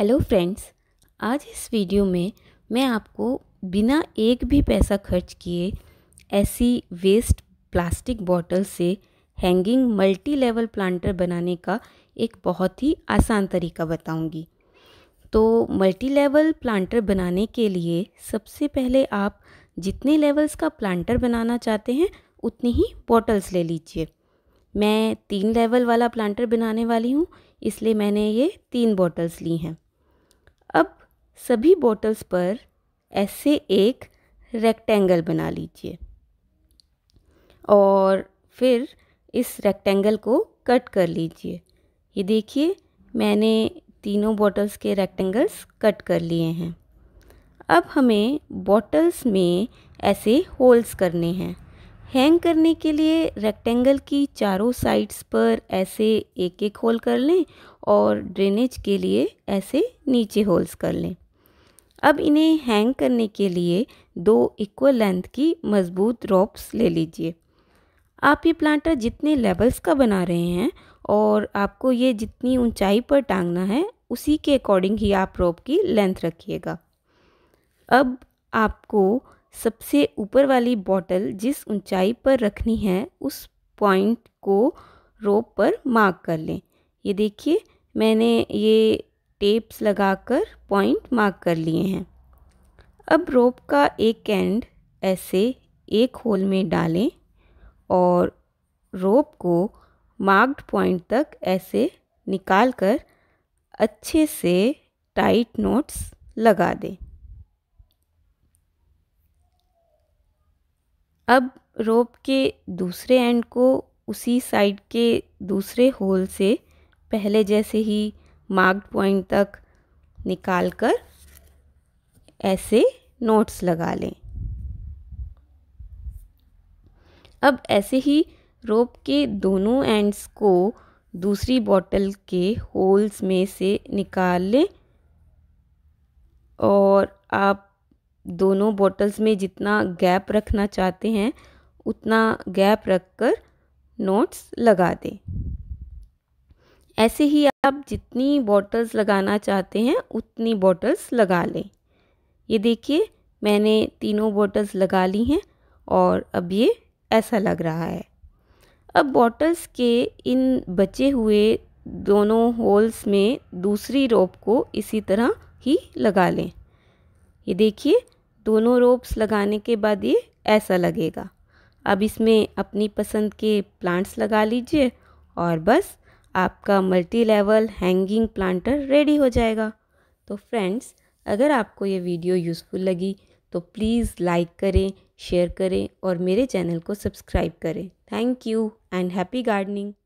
Hello friends आज इस video में मैं आपको बिना एक भी पैसा खर्च किए ऐसी वेस्ट प्लास्टिक बॉटल से हैंगिंग मल्टी लेवल प्लांटर बनाने का एक बहुत ही आसान तरीका बताऊंगी। तो मल्टी लेवल प्लांटर बनाने के लिए सबसे पहले आप जितने लेवल्स का प्लांटर बनाना चाहते हैं उतनी ही बॉटल्स ले लीजिए मैं तीन लेवल वाला प्लांटर बनाने वाली हूँ इसलिए मैंने ये तीन बॉटल्स ली हैं अब सभी बॉटल्स पर ऐसे एक रेक्टेंगल बना लीजिए और फिर इस रेक्टेंगल को कट कर लीजिए ये देखिए मैंने तीनों बॉटल्स के रेक्टेंगल्स कट कर लिए हैं अब हमें बॉटल्स में ऐसे होल्स करने हैं हैंग करने के लिए रेक्टेंगल की चारों साइड्स पर ऐसे एक एक होल कर लें और ड्रेनेज के लिए ऐसे नीचे होल्स कर लें अब इन्हें हैंग करने के लिए दो इक्वल लेंथ की मज़बूत रॉप्स ले लीजिए आप ये प्लांटर जितने लेवल्स का बना रहे हैं और आपको ये जितनी ऊंचाई पर टांगना है उसी के अकॉर्डिंग ही आप रोप की लेंथ रखिएगा अब आपको सबसे ऊपर वाली बॉटल जिस ऊंचाई पर रखनी है उस पॉइंट को रोप पर मार्क कर लें ये देखिए मैंने ये टेप्स लगाकर पॉइंट मार्क कर लिए हैं अब रोप का एक एंड ऐसे एक होल में डालें और रोप को मार्क्ड पॉइंट तक ऐसे निकाल कर अच्छे से टाइट नोट्स लगा दें अब रोप के दूसरे एंड को उसी साइड के दूसरे होल से पहले जैसे ही मार्क्ड पॉइंट तक निकाल कर ऐसे नोट्स लगा लें अब ऐसे ही रोप के दोनों एंड्स को दूसरी बॉटल के होल्स में से निकाल लें और आप दोनों बॉटल्स में जितना गैप रखना चाहते हैं उतना गैप रखकर नोट्स लगा दें ऐसे ही आप जितनी बॉटल्स लगाना चाहते हैं उतनी बॉटल्स लगा लें ये देखिए मैंने तीनों बॉटल्स लगा ली हैं और अब ये ऐसा लग रहा है अब बॉटल्स के इन बचे हुए दोनों होल्स में दूसरी रोप को इसी तरह ही लगा लें ये देखिए दोनों रोप्स लगाने के बाद ये ऐसा लगेगा अब इसमें अपनी पसंद के प्लांट्स लगा लीजिए और बस आपका multi level hanging planter ready हो जाएगा तो फ्रेंड्स अगर आपको ये वीडियो यूज़फुल लगी तो प्लीज़ लाइक करें शेयर करें और मेरे चैनल को सब्सक्राइब करें thank you and happy gardening